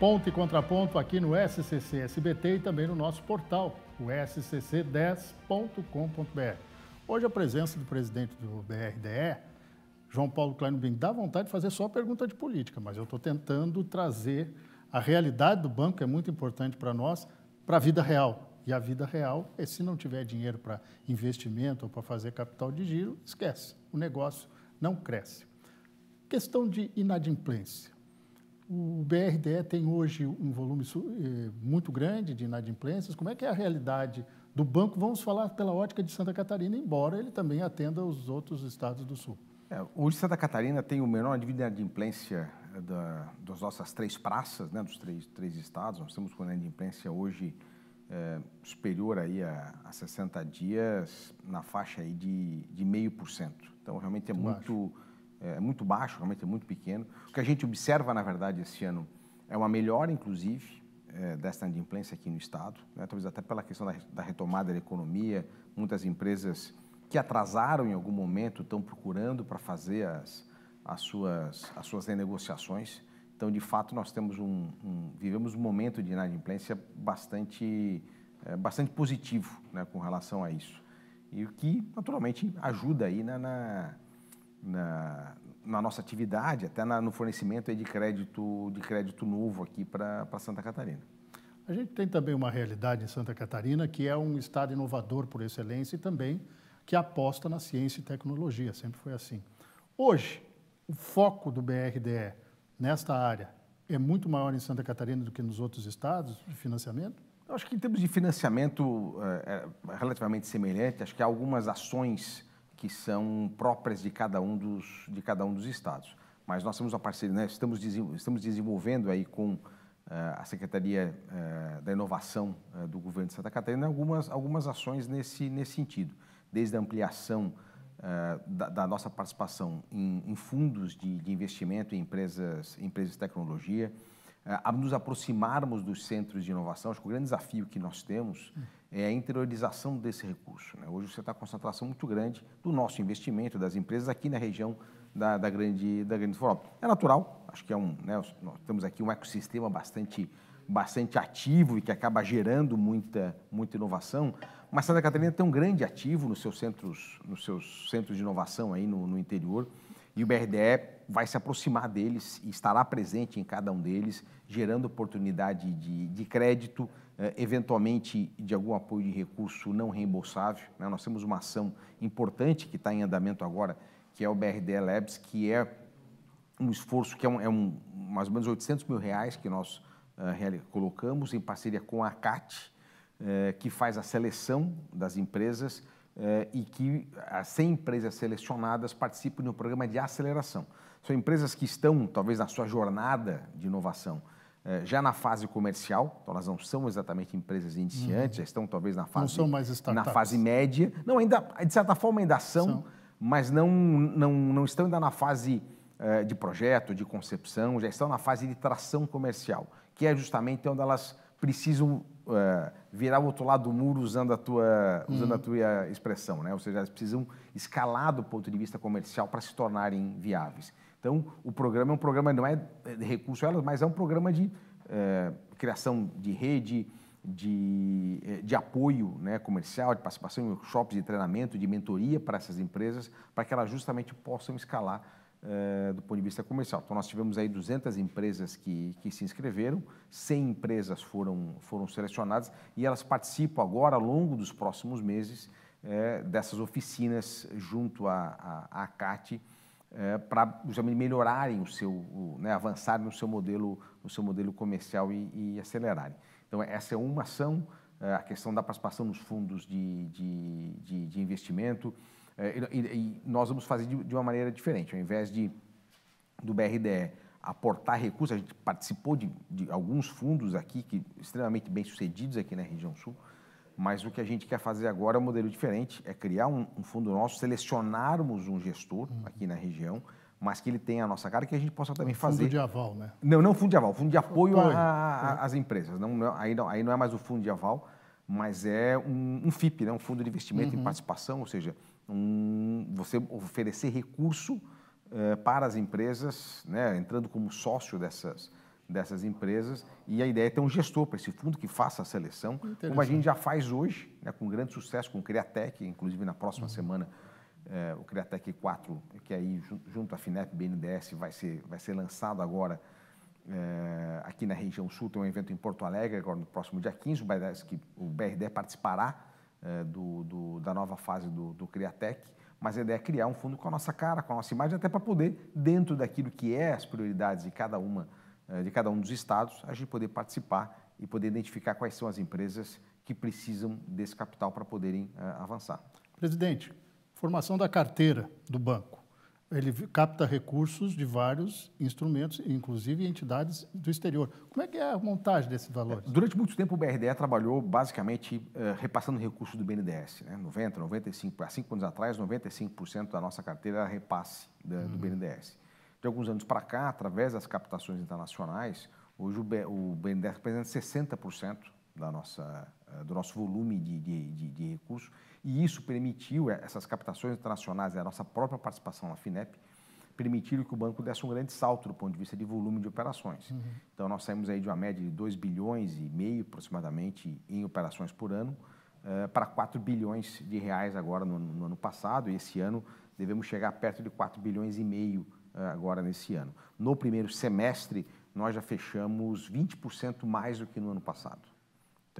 Ponto e Contraponto aqui no SCC SBT e também no nosso portal, o scc10.com.br. Hoje a presença do presidente do BRDE, João Paulo Kleinbin, dá vontade de fazer só pergunta de política, mas eu estou tentando trazer a realidade do banco, que é muito importante para nós, para a vida real. E a vida real é se não tiver dinheiro para investimento ou para fazer capital de giro, esquece, o negócio não cresce. Questão de inadimplência. O BRDE tem hoje um volume eh, muito grande de inadimplências. Como é que é a realidade do banco? Vamos falar pela ótica de Santa Catarina, embora ele também atenda os outros estados do Sul. É, hoje, Santa Catarina tem o menor nível de inadimplência eh, da, das nossas três praças, né, dos três, três estados. Nós estamos com inadimplência hoje é, superior aí a, a 60 dias, na faixa aí de, de 0,5%. Então, realmente é muito... muito é, é muito baixo, realmente é muito pequeno. O que a gente observa, na verdade, esse ano é uma melhora, inclusive, é, desta inadimplência aqui no Estado, né? talvez até pela questão da, da, retomada da economia, muitas empresas que atrasaram em algum momento estão procurando para fazer as, as, suas, as suas renegociações. Então, de fato, nós temos um, um vivemos um momento de inadimplência bastante, é, bastante positivo né? com relação a isso. E o que, naturalmente, ajuda aí né, na na, na nossa atividade, até na, no fornecimento de crédito, de crédito novo aqui para Santa Catarina. A gente tem também uma realidade em Santa Catarina que é um estado inovador por excelência e também que aposta na ciência e tecnologia, sempre foi assim. Hoje, o foco do BRDE nesta área é muito maior em Santa Catarina do que nos outros estados de financiamento? Eu acho que em termos de financiamento é, é relativamente semelhante, acho que há algumas ações que são próprias de cada um dos, de cada um dos estados. Mas nós temos uma parceria, né? estamos, estamos desenvolvendo aí com uh, a Secretaria uh, da Inovação uh, do Governo de Santa Catarina algumas, algumas ações nesse, nesse sentido, desde a ampliação da, da, nossa participação em, em fundos de, de, investimento em empresas, empresas de tecnologia, é, a nos aproximarmos dos centros de inovação, acho que o grande desafio que nós temos é a interiorização desse recurso. Né? Hoje você está com concentração muito grande do nosso investimento, das empresas aqui na região da, da grande da grande Floripa. É natural, acho que é um, né, nós temos aqui um ecossistema bastante bastante ativo e que acaba gerando muita muita inovação. Mas Santa Catarina tem um grande ativo nos seus centros nos seus centros de inovação aí no, no interior e o BRDE vai se aproximar deles e estará presente em cada um deles, gerando oportunidade de, de crédito, eh, eventualmente de algum apoio de recurso não reembolsável. Né? Nós temos uma ação importante que está em andamento agora, que é o BRD Labs, que é um esforço que é, um, é um mais ou menos 800 mil reais que nós uh, colocamos em parceria com a CAT, uh, eh, que faz a seleção das empresas eh, e que as 100 empresas selecionadas participam do programa de aceleração. São empresas que estão, talvez, na sua jornada de inovação, eh, já na fase comercial, então elas não são exatamente empresas iniciantes, uhum. já estão talvez na fase, não são mais startups. na fase média. Não, ainda, de certa forma ainda são, são. mas não, não, não estão ainda na fase eh, de projeto, de concepção, já estão na fase de tração comercial, que é justamente onde elas precisam uh, eh, virar o outro lado do muro usando a tua, usando a uhum. tua expressão, né? Ou seja, elas precisam escalar do ponto de vista comercial para se tornarem viáveis. Então, o programa é um programa, não é de recurso elas, mas é um programa de uh, criação de rede, de, eh, de apoio né, comercial, de participação em workshops, de treinamento, de mentoria para essas empresas, para que elas justamente possam escalar eh, do ponto de vista comercial. Então, nós tivemos aí 200 empresas que, que se inscreveram, 100 empresas foram, foram selecionadas e elas participam agora, ao longo dos próximos meses, é, dessas oficinas junto à, CAT, é, eh, para melhorarem o seu, o, né, avançarem no seu modelo, no seu modelo comercial e, e acelerarem. Então, essa é uma ação, a questão da participação nos fundos de, de, de, de investimento, é, e, e nós vamos fazer de, de uma maneira diferente. Ao invés de do BRDE aportar recursos, a gente participou de, de, alguns fundos aqui, que extremamente bem sucedidos aqui na região sul, mas o que a gente quer fazer agora é um modelo diferente, é criar um, um fundo nosso, selecionarmos um gestor uhum. aqui na região, mas que ele tenha a nossa cara, que a gente possa também um fundo fazer... Fundo de aval, né? Não, não fundo de aval, fundo de apoio, apoio né? às empresas. Não, não, aí, não, aí não é mais o fundo de aval, mas é um, um FIP, né? um fundo de investimento uhum. em participação, ou seja, um, você oferecer recurso eh, para as empresas, né, entrando como sócio dessas, dessas empresas. E a ideia é ter um gestor para esse fundo que faça a seleção, como a gente já faz hoje, né, com grande sucesso, com o Criatec, inclusive na próxima uhum. semana. Eh, o Criatec 4, que aí junto à FINEP BNDES vai ser, vai ser lançado agora eh, aqui na região sul, tem um evento em Porto Alegre, agora no próximo dia 15, o, que o BRD participará é, do, do, da nova fase do, do Criatec, mas a ideia é criar um fundo com a nossa cara, com a nossa imagem, até para poder, dentro daquilo que é as prioridades de cada uma, é, de cada um dos estados, a gente poder participar e poder identificar quais são as empresas que precisam desse capital para poderem é, avançar. Presidente, formação da carteira do banco ele capta recursos de vários instrumentos, inclusive entidades do exterior. Como é que é a montagem desses valores? É, durante muito tempo, o BRDE trabalhou basicamente eh, repassando recursos do BNDES. Né? 90, 95, há cinco anos atrás, 95% da nossa carteira era repasse da, uhum. do BNDES. De alguns anos para cá, através das captações internacionais, hoje o, B, o BNDES representa 60% da nossa eh, do nosso volume de, de, de, de recursos, e isso permitiu, eh, essas captações internacionais, e né, a nossa própria participação na FINEP, permitiram que o banco desse um grande salto do ponto de vista de volume de operações. Uhum. Então, nós saímos aí de uma média de 2 bilhões e meio, aproximadamente, em operações por ano, uh, para 4 bilhões de reais agora no, no, ano passado, e esse ano devemos chegar perto de 4 bilhões e meio uh, agora nesse ano. No primeiro semestre, nós já fechamos 20% mais do que no ano passado.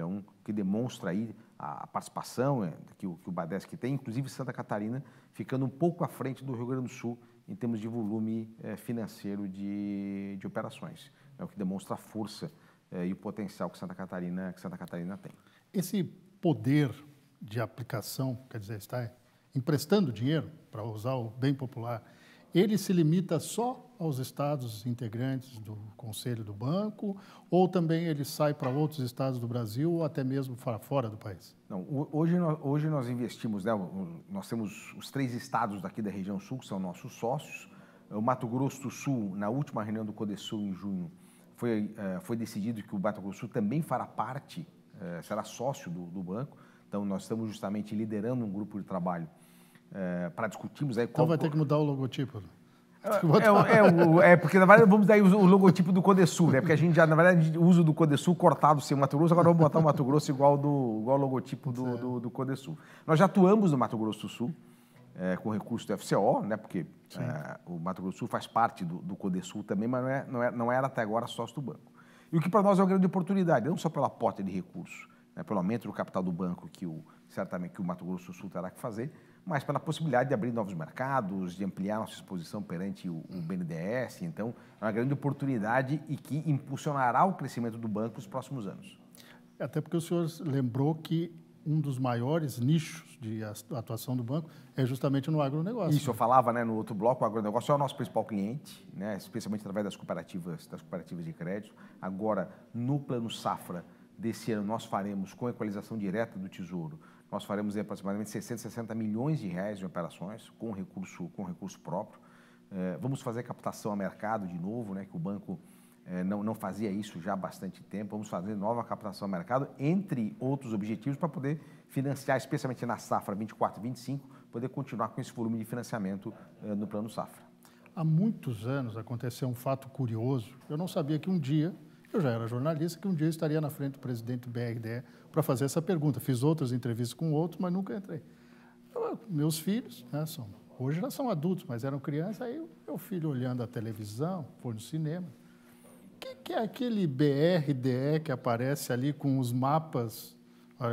Então, que demonstra aí a, participação é, que o, que o Badesc tem, inclusive Santa Catarina, ficando um pouco à frente do Rio Grande do Sul em termos de volume é, financeiro de, de operações. É o que demonstra a força é, e o potencial que Santa Catarina, que Santa Catarina tem. Esse poder de aplicação, quer dizer, está emprestando dinheiro, para usar o bem popular, ele se limita só aos estados integrantes do Conselho do Banco, ou também ele sai para outros estados do Brasil ou até mesmo para fora do país? Não, hoje, nós, hoje nós investimos, né, nós temos os três estados daqui da região sul que são nossos sócios. O Mato Grosso do Sul, na última reunião do Codesul em junho, foi, é, foi decidido que o Mato Grosso do Sul também fará parte, é, será sócio do, do banco. Então, nós estamos justamente liderando um grupo de trabalho é, para discutirmos aí como. Então vai ter que mudar o logotipo. É, é, é, é, porque na verdade vamos dar o logotipo do Codesul, né? Porque a gente já, na verdade, usa do Codesul cortado sem o Mato Grosso, agora vamos botar o Mato Grosso igual, do, igual o logotipo do, do, do Codesul. Nós já atuamos no Mato Grosso do Sul, é, com recurso do FCO, né? Porque é, o Mato Grosso do Sul faz parte do, do Codesul também, mas não, é, não, não era até agora sócio do banco. E o que para nós é uma grande oportunidade, não só pela porta de recursos, né, pelo aumento do capital do banco que o, certamente que o Mato Grosso do Sul terá que fazer, mas pela possibilidade de abrir novos mercados, de ampliar nossa exposição perante o, o BNDES. Então, é uma grande oportunidade e que impulsionará o crescimento do banco nos próximos anos. Até porque o senhor lembrou que um dos maiores nichos de atuação do banco é justamente no agronegócio. Isso, eu falava né, no outro bloco, o agronegócio é o nosso principal cliente, né, especialmente através das cooperativas, das cooperativas de crédito. Agora, no plano safra, desse ano nós faremos com equalização direta do Tesouro, nós faremos aproximadamente 660 milhões de reais de operações com recurso, com recurso próprio. É, vamos fazer captação a mercado de novo, né, que o banco é, não, não fazia isso já há bastante tempo. Vamos fazer nova captação a mercado, entre outros objetivos, para poder financiar, especialmente na safra 24 25, poder continuar com esse volume de financiamento é, no plano safra. Há muitos anos aconteceu um fato curioso. Eu não sabia que um dia eu já era jornalista que um dia eu estaria na frente do presidente do BRDE para fazer essa pergunta. Fiz outras entrevistas com outros, mas nunca entrei. Eu, meus filhos, né, são, hoje já são adultos, mas eram crianças, aí meu filho olhando a televisão, foi no cinema. O que, que é aquele BRDE que aparece ali com os mapas?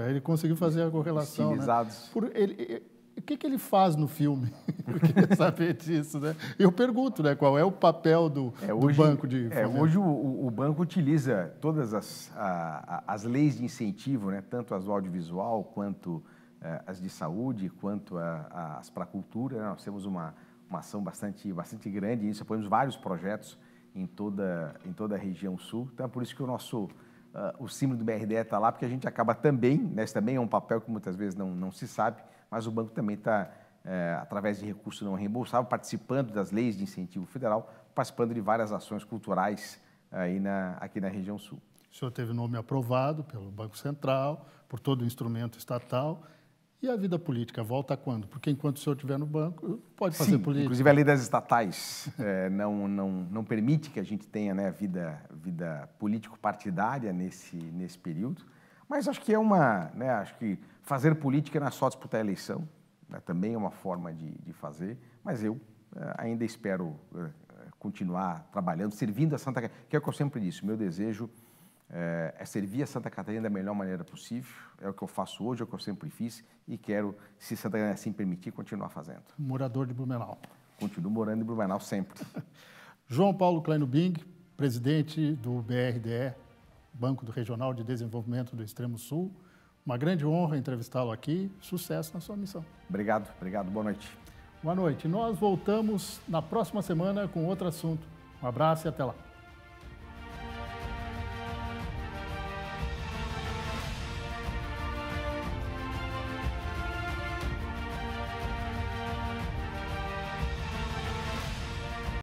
Ele conseguiu fazer a correlação. Né? Estilizados. Né? Por, ele, o que, que ele faz no filme? Eu queria saber disso, né? Eu pergunto, né? Qual é o papel do, é, hoje, do banco de... É, hoje o, o, banco utiliza todas as, a, a, as leis de incentivo, né? Tanto as do audiovisual, quanto eh, as de saúde, quanto as para a cultura. Né? Nós temos uma, uma ação bastante, bastante grande nisso. Apoiamos vários projetos em toda, em toda a região sul. Então, é por isso que o nosso uh, o símbolo do BRDE está lá, porque a gente acaba também, né, esse também é um papel que muitas vezes não, não se sabe, mas o banco também está, uh, eh, através de recursos não reembolsável, participando das leis de incentivo federal, participando de várias ações culturais aí na, aqui na região sul. O senhor teve nome aprovado pelo Banco Central, por todo o instrumento estatal, e a vida política volta quando? Porque enquanto o senhor estiver no banco, pode fazer Sim, política. Inclusive a lei das estatais é, não, não, não permite que a gente tenha né, vida, vida político-partidária nesse, nesse período. Mas acho que é uma. Né, acho que fazer política não é só disputar a eleição, né, também é uma forma de, de fazer. Mas eu é, ainda espero é, continuar trabalhando, servindo a Santa Casa, que é o que eu sempre disse, meu desejo é, é, servir a Santa Catarina da melhor maneira possível. É o que eu faço hoje, é o que eu sempre fiz e quero, se Santa Catarina assim permitir, continuar fazendo. Morador de Blumenau. Continuo morando em Blumenau sempre. João Paulo Kleino Bing, presidente do BRDE, Banco do Regional de Desenvolvimento do Extremo Sul. Uma grande honra entrevistá-lo aqui. Sucesso na sua missão. Obrigado, obrigado. Boa noite. Boa noite. Nós voltamos na próxima semana com outro assunto. Um abraço e até lá.